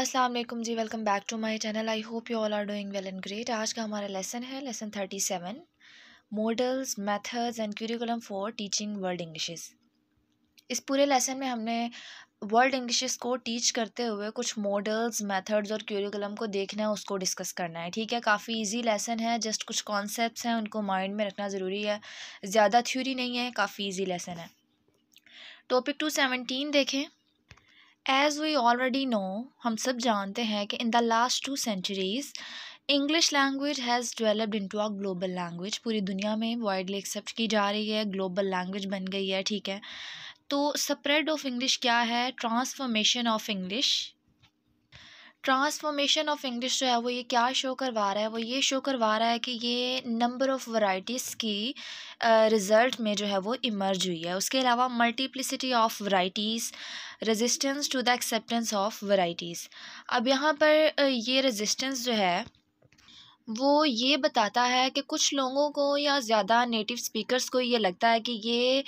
अस्सलाम वालेकुम जी welcome back to my channel I hope you all are doing well and great आज का हमारा लेसन है lesson thirty seven models methods and curriculum for teaching world Englishes इस पूरे लेसन में हमने वर्ल्ड इंग्लिशेस को टीच करते हुए कुछ मॉडल्स मेथड्स और क्यूरिकुलम को देखना है उसको डिस्कस करना है ठीक है काफ़ी इजी लेसन है जस्ट कुछ कॉन्सेप्ट्स हैं उनको माइंड में रखना ज़रूरी है ज़्यादा थ्योरी नहीं है काफ़ी इजी लेसन है टॉपिक टू सेवनटीन देखें एज़ वी ऑलरेडी नो हम सब जानते हैं कि in the last two centuries English language has developed into a global language पूरी दुनिया में वाइडली एक्सेप्ट की जा रही है ग्लोबल लैंग्वेज बन गई है ठीक है तो स्प्रेड ऑफ इंग्लिश क्या है transformation of English transformation of English जो है वो ये क्या शो करवा रहा है वो ये शो करवा रहा है कि ये नंबर ऑफ़ वराइटीज़ की रिज़ल्ट uh, में जो है वो इमर्ज हुई है उसके अलावा multiplicity of varieties resistance to the acceptance of varieties अब यहाँ पर ये रेजिस्टेंस जो है वो ये बताता है कि कुछ लोगों को या ज़्यादा नेटिव स्पीकर्स को ये लगता है कि ये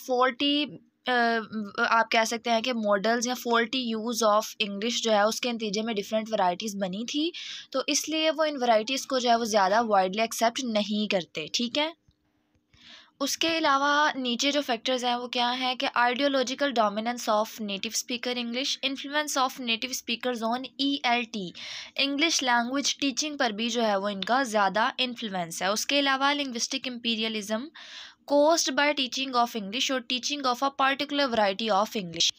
फोर्टी uh, आप कह सकते हैं कि मॉडल्स या फोल्टी यूज़ ऑफ इंग्लिश जो है उसके नतीजे में डिफरेंट वैरायटीज़ बनी थी तो इसलिए वो इन वैरायटीज़ को जो है वो ज़्यादा वाइडली एक्सेप्ट नहीं करते ठीक है उसके अलावा नीचे जो फैक्टर्स हैं वो क्या है कि ideological dominance of native speaker English influence of native speakers on ELT English language teaching पर भी जो है वो इनका ज़्यादा इन्फ्लुएंस है उसके अलावा linguistic imperialism caused by teaching of English or teaching of a particular variety of English.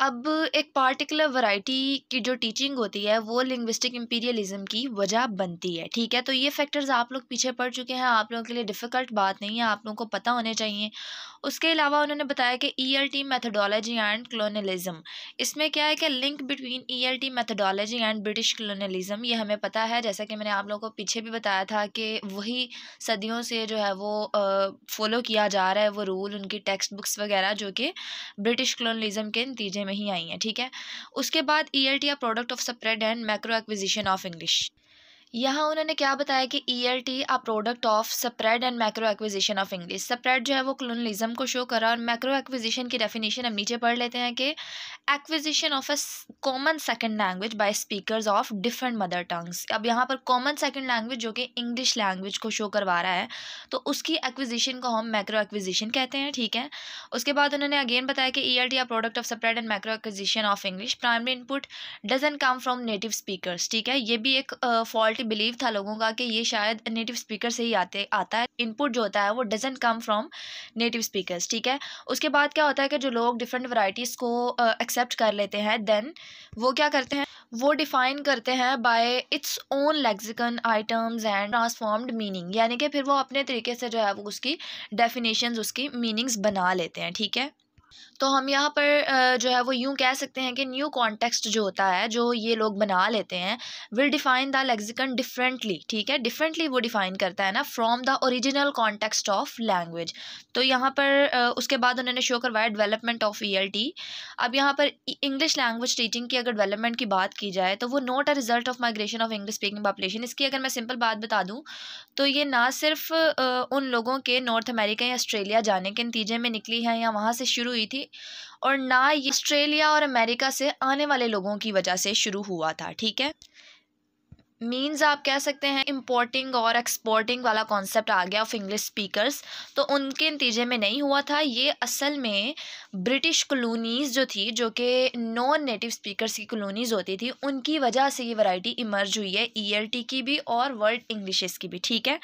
अब एक पार्टिकुलर वैरायटी की जो टीचिंग होती है वो लिंग्विस्टिक इम्पीरियलिज्म की वजह बनती है ठीक है तो ये फैक्टर्स आप लोग पीछे पड़ चुके हैं आप लोगों के लिए डिफ़िकल्ट बात नहीं है आप लोगों को पता होने चाहिए उसके अलावा उन्होंने बताया कि E L T methodology and colonialism इसमें क्या है कि link between E L T methodology and British colonialism ये हमें पता है जैसा कि मैंने आप लोगों को पीछे भी बताया था कि वही सदियों से जो है वो फॉलो किया जा रहा है वो रूल उनकी टेक्स्ट बुक्स वगैरह जो कि ब्रिटिश क्लोनलिज्म के नतीजे में ही आई हैं ठीक है उसके बाद E R product of spread and macro acquisition of English यहाँ उन्होंने क्या बताया कि E L T a product of spread and macro acquisition of English spread जो है वो क्लोनलिज्म को शो करा और मैक्रो एक्विजिशन की डेफिनेशन हम नीचे पढ़ लेते हैं कि acquisition of a common second language by speakers of different mother tongues अब यहाँ पर कॉमन सेकंड लैंग्वेज जो कि इंग्लिश लैंग्वेज को शो करवा रहा है तो उसकी एक्विजिशन को हम मैक्रो एक्विजिशन कहते हैं ठीक है उसके बाद उन्होंने अगेन बताया कि E L T a product of spread and macro acquisition of English primary input doesn't come from native speaker ठीक है ये भी एक फॉल्ट बिलीव था लोगों का कि ये शायद नेटिव स्पीकर से ही आते आता है इनपुट जो होता है वो doesn't come from native speakers ठीक है उसके बाद क्या होता है कि जो लोग डिफरेंट वराइटीज़ को एक्सेप्ट uh, कर लेते हैं देन वो क्या करते हैं वो डिफ़ाइन करते हैं by its own lexicon items and transformed meaning यानी कि फिर वो अपने तरीके से जो है वो उसकी डेफिनेशंस उसकी मीनिंग्स बना लेते हैं ठीक है तो हम यहाँ पर जो है वो यूँ कह सकते हैं कि न्यू कॉन्टेक्स्ट जो होता है जो ये लोग बना लेते हैं will define the lexicon differently ठीक है डिफरेंटली वो डिफाइन करता है ना from the original context of language तो यहाँ पर उसके बाद उन्होंने शो करवाया डेवलपमेंट ऑफ ई अब यहाँ पर इंग्लिश लैंग्वेज टीचिंग की अगर डेवलपमेंट की बात की जाए तो वो not a result of migration of English speaking population इसकी अगर मैं सिंपल बात बता दूँ तो ये ना सिर्फ उन लोगों के नॉर्थ अमेरिका या ऑस्ट्रेलिया जाने के नतीजे में निकली है या वहाँ से शुरू हुई थी और ना ये ऑस्ट्रेलिया और अमेरिका से आने वाले लोगों की वजह से शुरू हुआ था ठीक है मीन्स आप कह सकते हैं इम्पोर्टिंग और एक्सपोर्टिंग वाला कॉन्सेप्ट आ गया ऑफ इंग्लिश स्पीकर्स तो उनके नतीजे में नहीं हुआ था ये असल में ब्रिटिश कलोनीज़ जो थी जो कि नॉन नेटिव स्पीकर्स की कलोनीज़ होती थी उनकी वजह से ये वैरायटी इमर्ज हुई है ई e की भी और वर्ल्ड इंग्लिश की भी ठीक है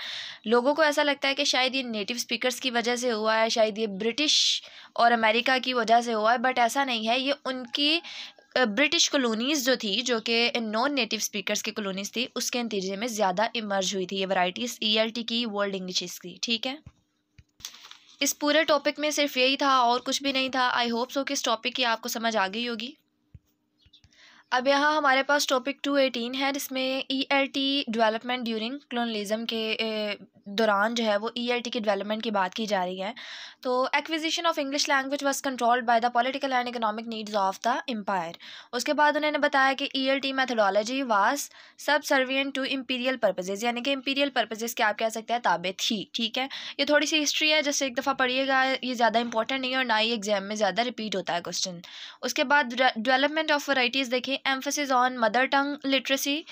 लोगों को ऐसा लगता है कि शायद ये नेटिव स्पीकर्स की वजह से हुआ है शायद ये ब्रिटिश और अमेरिका की वजह से हुआ है बट ऐसा नहीं है ये उनकी ब्रिटिश कॉलोनीज़ जो थी जो कि नॉन नेटिव स्पीकर्स की कॉलोनीज़ थी उसके नतीजे में ज़्यादा इमर्ज हुई थी ये ई एल टी की वर्ल्ड इंग्लिश की ठीक है इस पूरे टॉपिक में सिर्फ यही था और कुछ भी नहीं था आई होप सो कि इस टॉपिक की आपको समझ आ गई होगी अब यहाँ हमारे पास टॉपिक टू एटीन है जिसमें E L T development during colonialism के दौरान जो है वो ई e की डेवलपमेंट की बात की जा रही है तो acquisition of English language was controlled by the political and economic needs of the empire उसके बाद उन्होंने बताया कि E L T methodology was subservient to imperial purposes यानी कि इम्पीरियल पर्पजेज़ के आप कह सकते हैं ताबे थी ठीक है ये थोड़ी सी हिस्ट्री है जैसे एक दफ़ा पढ़िएगा ये ज़्यादा इंपॉर्टेंट नहीं है और ना ही एग्जाम में ज़्यादा रिपीट होता है क्वेश्चन उसके बाद डेवलपमेंट ऑफ वराइटीज़ देखिए emphasis on mother tongue literacy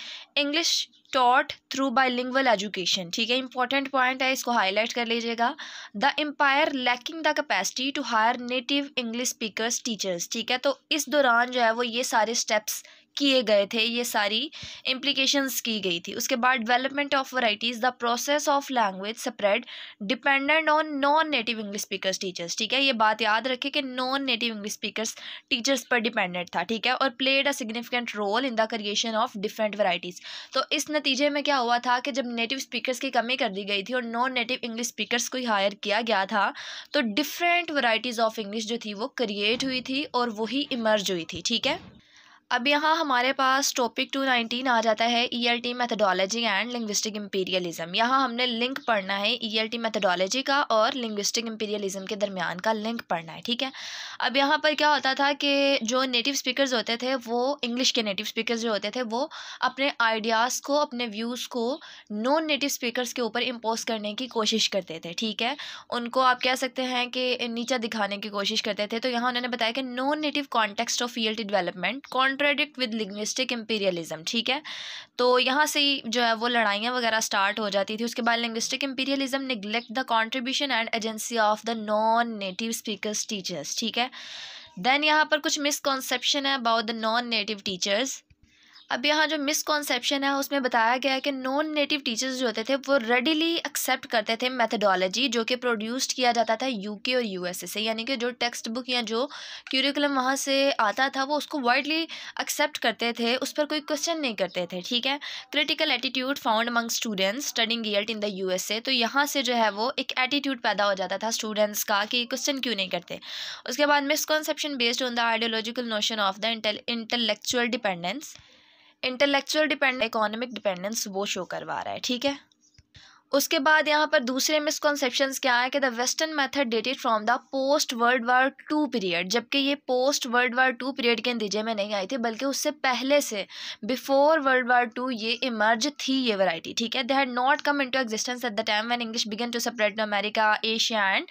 English taught through bilingual education ठीक है इंपॉर्टेंट पॉइंट है इसको हाईलाइट कर लीजिएगा the empire lacking the capacity to hire native English speaker teachers ठीक है तो इस दौरान जो है वो ये सारे स्टेप्स किए गए थे ये सारी इम्प्लीकेशंस की गई थी उसके बाद development of varieties the process of language spread dependent on non native English speakers teachers ठीक है ये बात याद रखें कि non native English speakers teachers पर डिपेंडेंट था ठीक है और played a significant role in the creation of different varieties तो इस नतीजे में क्या हुआ था कि जब नेटिव स्पीकर्स की कमी कर दी गई थी और नॉन नेटिव इंग्लिश स्पीकर्स को हायर किया गया था तो डिफरेंट वराइटीज़ ऑफ इंग्लिश जो थी वो क्रिएट हुई थी और वही इमर्ज हुई थी ठीक है अब यहाँ हमारे पास टॉपिक टू नाइनटीन आ जाता है E L T methodology and linguistic imperialism यहाँ हमने लिंक पढ़ना है ई एल टी मैथडोलॉजी का और लिंग्विस्टिक इम्पीरियलिज्म के दरमियान का लिंक पढ़ना है ठीक है अब यहाँ पर क्या होता था कि जो नेटिव स्पीकर्स होते थे वो इंग्लिश के नेटिव स्पीकर जो होते थे वो अपने आइडियाज़ को अपने व्यूज़ को नॉन नेटिव स्पीकर के ऊपर इम्पोज करने की कोशिश करते थे ठीक है उनको आप कह सकते हैं कि नीचा दिखाने की कोशिश करते थे तो यहाँ उन्होंने बताया कि non native context of E L T development कौन कॉन्ट्रेडिक्ट विद लिंग्विस्टिक इम्पीरियलिज्म ठीक है तो यहाँ से ही जो है वो लड़ाइयाँ वगैरह स्टार्ट हो जाती थी उसके बाद linguistic imperialism neglect the contribution and agency of the non native speakers teachers ठीक है देन यहाँ पर कुछ मिसकॉन्सेप्शन है about the non native teachers अब यहाँ जो मिसकॉन्सेप्शन है उसमें बताया गया है कि नॉन नेटिव टीचर्स जो होते थे वो रेडिली एक्सेप्ट करते थे मेथडोलॉजी जो कि प्रोड्यूस्ड किया जाता था यूके और यूएसए से यानी कि जो टेक्स्ट बुक या जो क्यूरिकुलम वहाँ से आता था वो उसको वाइडली एक्सेप्ट करते थे उस पर कोई क्वेश्चन नहीं करते थे ठीक है critical attitude found among students studying year in the U तो यहाँ से जो है वो एक एटीट्यूड पैदा हो जाता था स्टूडेंट्स का कि क्वेश्चन क्यों नहीं करते उसके बाद misconception based on the ideological notion of the intellectual dependence intellectual depend economic dependence वो शो करवा रहा है ठीक है उसके बाद यहाँ पर दूसरे मिसकॉन्सेप्शन क्या है कि the western method dated from the post world war two period जबकि ये post world war two period के नतीजे में नहीं आई थी बल्कि उससे पहले से बिफोर वर्ल्ड वार टू ये इमर्ज थी ये वैरायटी ठीक है they had not come into existence at the time when English began to spread to America Asia and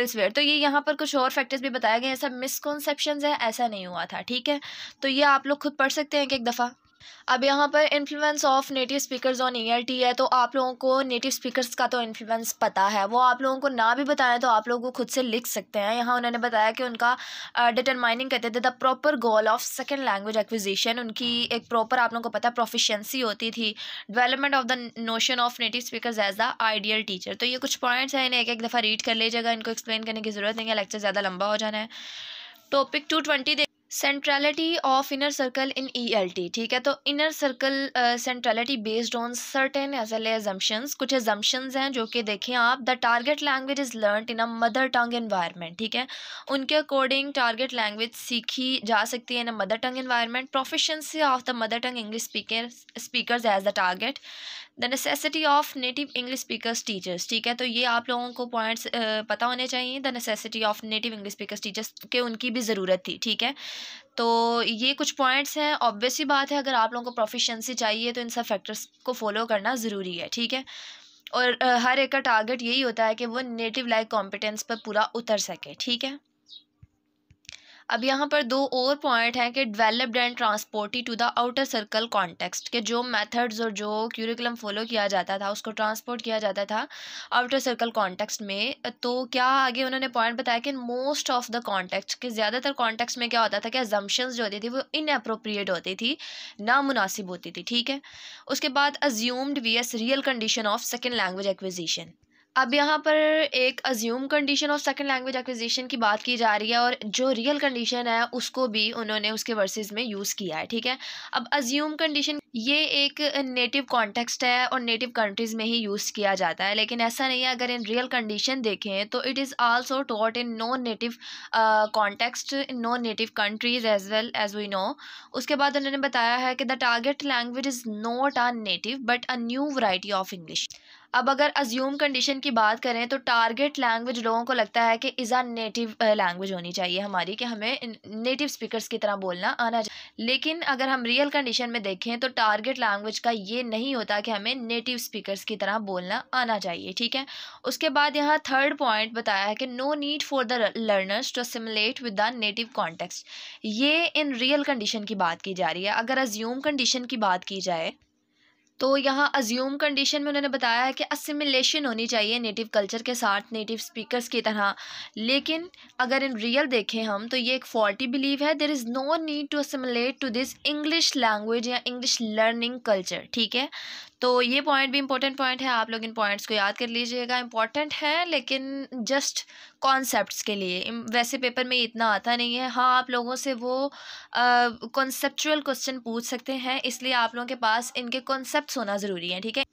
elsewhere तो ये यहाँ पर कुछ और फैक्टर्स भी बताए गए हैं सब मिसकॉन्सेप्शन है ऐसा नहीं हुआ था ठीक है तो ये आप लोग खुद पढ़ सकते हैं कि एक दफ़ा अब यहाँ पर influence of native speakers on E है तो आप लोगों को नेटिव स्पीकर्स का तो इन्फ्लुएंस पता है वो आप लोगों को ना भी बताएं तो आप लोग वो खुद से लिख सकते हैं यहाँ उन्होंने बताया कि उनका डिटरमाइनिंग कहते थे the proper goal of second language acquisition उनकी एक प्रॉपर आप लोगों को पता है प्रोफिशेंसी होती थी development of the notion of native speaker as the ideal teacher तो ये कुछ पॉइंट्स हैं इन्हें एक एक दफ़ा रीड कर लीजिएगा इनको एक्सप्लेन करने की ज़रूरत नहीं है लेक्चर ज़्यादा लंबा हो जाना है topic two twenty centrality of inner circle in E L T ठीक है तो inner circle centrality based on certain as L assumptions कुछ एजम्पन्स हैं जो कि देखें आप the target language is learn in a mother tongue environment ठीक है उनके अकॉर्डिंग टारगेट लैंग्वेज सीखी जा सकती है in a mother tongue environment proficiency of the mother tongue English speaker speaker as the target the necessity of native English speakers teachers ठीक है तो ये आप लोगों को पॉइंट्स पता होने चाहिए the necessity of native English speakers teachers के उनकी भी ज़रूरत थी ठीक है तो ये कुछ पॉइंट्स हैं ऑब्वियसली बात है अगर आप लोगों को प्रोफिशेंसी चाहिए तो इन सब फैक्टर्स को फॉलो करना ज़रूरी है ठीक है और हर एक का टारगेट यही होता है कि वो नेटिव लाइक कॉम्पिटेंस पर पूरा उतर सके ठीक है अब यहाँ पर दो और पॉइंट हैं कि developed and transported to the outer circle context के जो मेथड्स और जो क्यूरिकुलम फॉलो किया जाता था उसको ट्रांसपोर्ट किया जाता था आउटर सर्कल कॉन्टेक्स्ट में तो क्या आगे उन्होंने पॉइंट बताया कि मोस्ट ऑफ द कॉन्टेक्स्ट के ज़्यादातर कॉन्टेक्स्ट में क्या होता था कि एजम्पन्स जो होती थी वो इनअप्रोप्रिएट होती थी नामनासिब होती थी ठीक है उसके बाद assumed V S real condition of second language acquisition अब यहाँ पर एक assume condition of second language acquisition की बात की जा रही है और जो रियल कंडीशन है उसको भी उन्होंने उसके वर्सेस में यूज़ किया है ठीक है अब अज्यूम कंडीशन ये एक नेटिव कॉन्टेक्स्ट है और नेटिव कंट्रीज़ में ही यूज़ किया जाता है लेकिन ऐसा नहीं है अगर इन रियल कंडीशन देखें तो it is also taught in non native context in non native countries as well as we know उसके बाद उन्होंने बताया है कि the target language is not a native but a new variety of English अब अगर अज्यूम कंडीशन की बात करें तो टारगेट लैंग्वेज लोगों को लगता है कि इज़ आ नेटिव लैंग्वेज होनी चाहिए हमारी कि हमें नेटिव स्पीकर्स की तरह बोलना आना चाहिए लेकिन अगर हम रियल कंडीशन में देखें तो टारगेट लैंग्वेज का ये नहीं होता कि हमें नेटिव स्पीकर्स की तरह बोलना आना चाहिए ठीक है उसके बाद यहाँ थर्ड पॉइंट बताया है कि no need for the learners to simulate with the native context ये इन रियल कंडीशन की बात की जा रही है अगर अज्यूम कंडीशन की बात की जाए तो यहाँ अज्यूम कंडीशन में उन्होंने बताया है कि असिमिलेशन होनी चाहिए नेटिव कल्चर के साथ नेटिव स्पीकर्स की तरह लेकिन अगर इन रियल देखें हम तो ये एक फॉल्टी बिलीव है there is no need to assimilate to this English language या इंग्लिश लर्निंग कल्चर ठीक है तो ये पॉइंट भी इंपॉर्टेंट पॉइंट है आप लोग इन पॉइंट्स को याद कर लीजिएगा इंपॉर्टेंट है लेकिन जस्ट कॉन्सेप्ट के लिए वैसे पेपर में इतना आता नहीं है हाँ आप लोगों से वो कॉन्सेप्चुअल क्वेश्चन पूछ सकते हैं इसलिए आप लोगों के पास इनके कॉन्सेप्ट होना ज़रूरी है ठीक है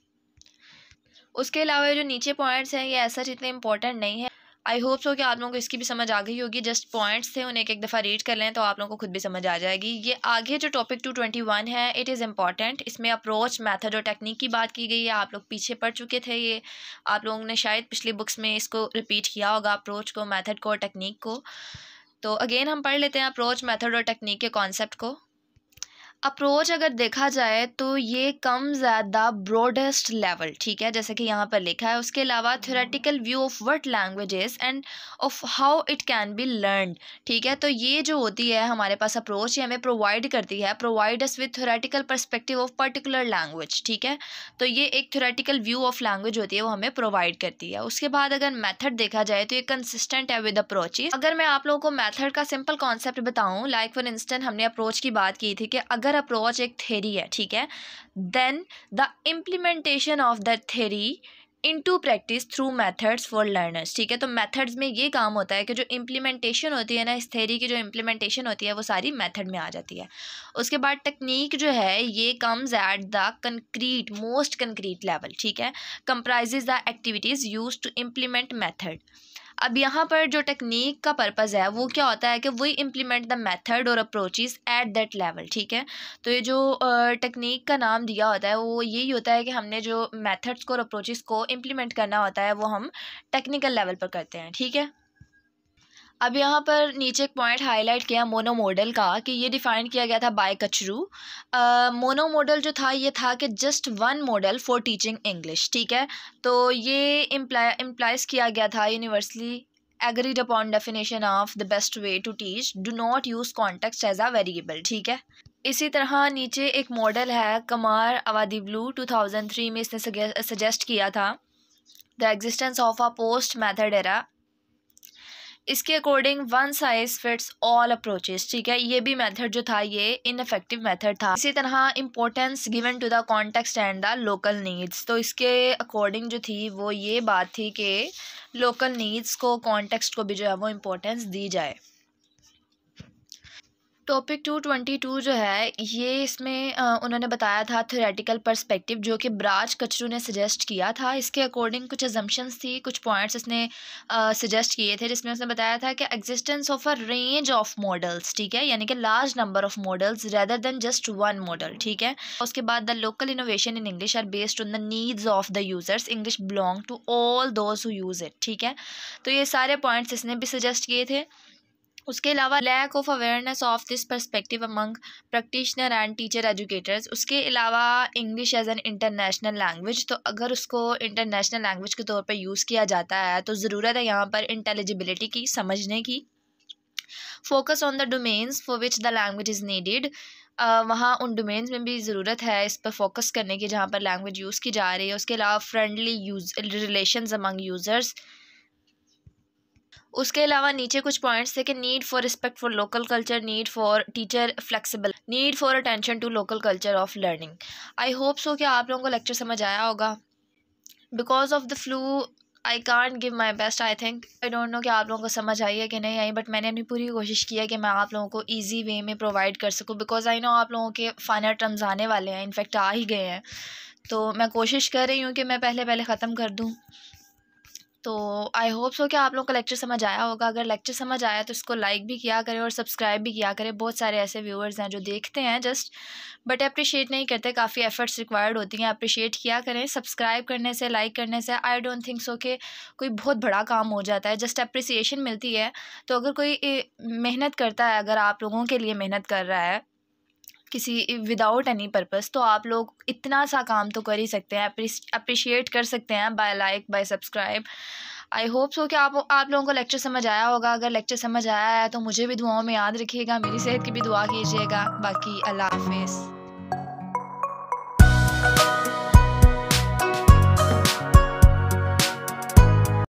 उसके अलावा जो नीचे पॉइंट्स हैं ये ऐसा इतने इंपॉर्टेंट नहीं है आई होप सो कि आप लोगों को इसकी भी समझ आ गई होगी जस्ट पॉइंट्स थे उन्हें एक एक दफ़ा रीड कर लें तो आप लोगों को खुद भी समझ आ जाएगी ये आगे जो टॉपिक टू ट्वेंटी वन है इट इज़ इम्पॉर्टेंट इसमें अप्रोच मैथड और टेक्निक की बात की गई है आप लोग पीछे पढ़ चुके थे ये आप लोगों ने शायद पिछली बुक्स में इसको रिपीट किया होगा अप्रोच को मैथड को और टेक्निक को तो अगेन हम पढ़ लेते हैं अप्रोच मैथड और टेक्निक के कॉन्सेप्ट को अप्रोच अगर देखा जाए तो ये कम ज़्यादा ब्रॉडेस्ट लेवल ठीक है जैसे कि यहाँ पर लिखा है उसके अलावा theoretical view of what languages and of how it can be learn ठीक है तो ये जो होती है हमारे पास अप्रोच ये हमें प्रोवाइड करती है provide us with theoretical perspective of particular language ठीक है तो ये एक थ्योरेटिकल व्यू ऑफ लैंग्वेज होती है वो हमें प्रोवाइड करती है उसके बाद अगर मैथड देखा जाए तो ये कंसिस्टेंट है विद अप्रोचेज अगर मैं आप लोगों को मैथड का सिंपल कॉन्सेप्ट बताऊँ लाइक फॉर इंस्टेंट हमने अप्रोच की बात की थी कि अगर अगर अप्रोच एक थेरी है ठीक है then the implementation of the theory into practice through methods for learners ठीक है तो मैथड्स में ये काम होता है कि जो इम्प्लीमेंटेशन होती है ना इस थेरी की जो इम्प्लीमेंटेशन होती है वो सारी मैथड में आ जाती है उसके बाद टेक्निक जो है ये comes at the concrete most concrete level ठीक है comprise the activities use to implement method अब यहाँ पर जो टेक्निक का पर्पज़ है वो क्या होता है कि वही इम्प्लीमेंट द मेथड और अप्रोचेस एट दैट लेवल ठीक है तो ये जो टेक्निक का नाम दिया होता है वो यही होता है कि हमने जो मेथड्स को और अप्रोचेस को इम्प्लीमेंट करना होता है वो हम टेक्निकल लेवल पर करते हैं ठीक है अब यहाँ पर नीचे एक पॉइंट हाईलाइट किया मोनो मॉडल का कि ये डिफ़ाइन किया गया था बाय कचरू मोनो मॉडल जो था ये था कि just one model for teaching English ठीक है तो ये इम्प्लाई इम्प्लाइज किया गया था universally agreed upon definition of the best way to teach do not use context as a variable ठीक है इसी तरह नीचे एक मॉडल है कमार अवादी ब्लू थ्री में इसने सजेस्ट किया था the existence of a post method era इसके according one size fits all approaches ठीक है ये भी मेथड जो था ये इनफेक्टिव मेथड था इसी तरह importance given to the context and the local needs तो इसके अकॉर्डिंग जो थी वो ये बात थी कि लोकल नीड्स को कॉन्टेक्स्ट को भी जो है वो इम्पोर्टेंस दी जाए टॉपिक टू ट्वेंटी टू जो है ये इसमें उन्होंने बताया था थ्योरेटिकल पर्सपेक्टिव जो कि ब्राज कचरू ने सजेस्ट किया था इसके अकॉर्डिंग कुछ एजम्पन्स थी कुछ पॉइंट्स इसने सजेस्ट किए थे जिसमें उसने बताया था कि existence of a range of models ठीक है यानी कि large number of models rather than just one model ठीक है उसके बाद the local innovation in English are based on the needs of the users English belong to all those who use it ठीक है तो ये सारे पॉइंट्स इसने भी सजेस्ट किए थे उसके अलावा lack of awareness of this perspective among practitioner and teacher educators उसके अलावा English as an international language तो अगर उसको इंटरनेशनल लैंग्वेज के तौर पर यूज़ किया जाता है तो ज़रूरत है यहाँ पर इंटेलिजिबिलिटी की समझने की focus on the domains for which the language is needed वहाँ उन डोमेन्स में भी ज़रूरत है इस पर फोकस करने की जहाँ पर लैंग्वेज यूज़ की जा रही है उसके अलावा friendly use relation among users उसके अलावा नीचे कुछ पॉइंट्स थे कि need for respect for local culture need for teacher flexible need for attention to local culture of learning I hope so कि आप लोगों को लेक्चर समझ आया होगा because of the flu I can't give my best I think I don't know कि आप लोगों को समझ आई है कि नहीं आई बट मैंने अपनी पूरी कोशिश की है कि मैं आप लोगों को ईजी वे में प्रोवाइड कर सकूँ बिकॉज आई नो आप लोगों के फाइनल टर्म्स आने वाले हैं इनफेक्ट आ ही गए हैं तो मैं कोशिश कर रही हूँ कि मैं पहले पहले ख़त्म कर दूँ तो आई होप सो कि आप लोगों को लेक्चर समझ आया होगा अगर लेक्चर समझ आया तो इसको लाइक भी किया करें और सब्सक्राइब भी किया करें बहुत सारे ऐसे व्यूअर्स हैं जो देखते हैं जस्ट बट अप्रिशिएट नहीं करते काफ़ी एफ़र्ट्स रिक्वायर्ड होती हैं अप्रिशिएट किया करें सब्सक्राइब करने से लाइक करने से आई डोंट थिंक सो कि कोई बहुत बड़ा काम हो जाता है जस्ट अप्रिसिएशन मिलती है तो अगर कोई मेहनत करता है अगर आप लोगों के लिए मेहनत कर रहा है किसी विदाउट एनी पर्पज़ तो आप लोग इतना सा काम तो कर ही सकते हैं अप्रिशिएट कर सकते हैं by like by subscribe I hope so कि आप आप लोगों को लेक्चर समझ आया होगा अगर लेक्चर समझ आया है तो मुझे भी दुआओं में याद रखिएगा मेरी सेहत की भी दुआ कीजिएगा बाकी अल्लाह हाफिज़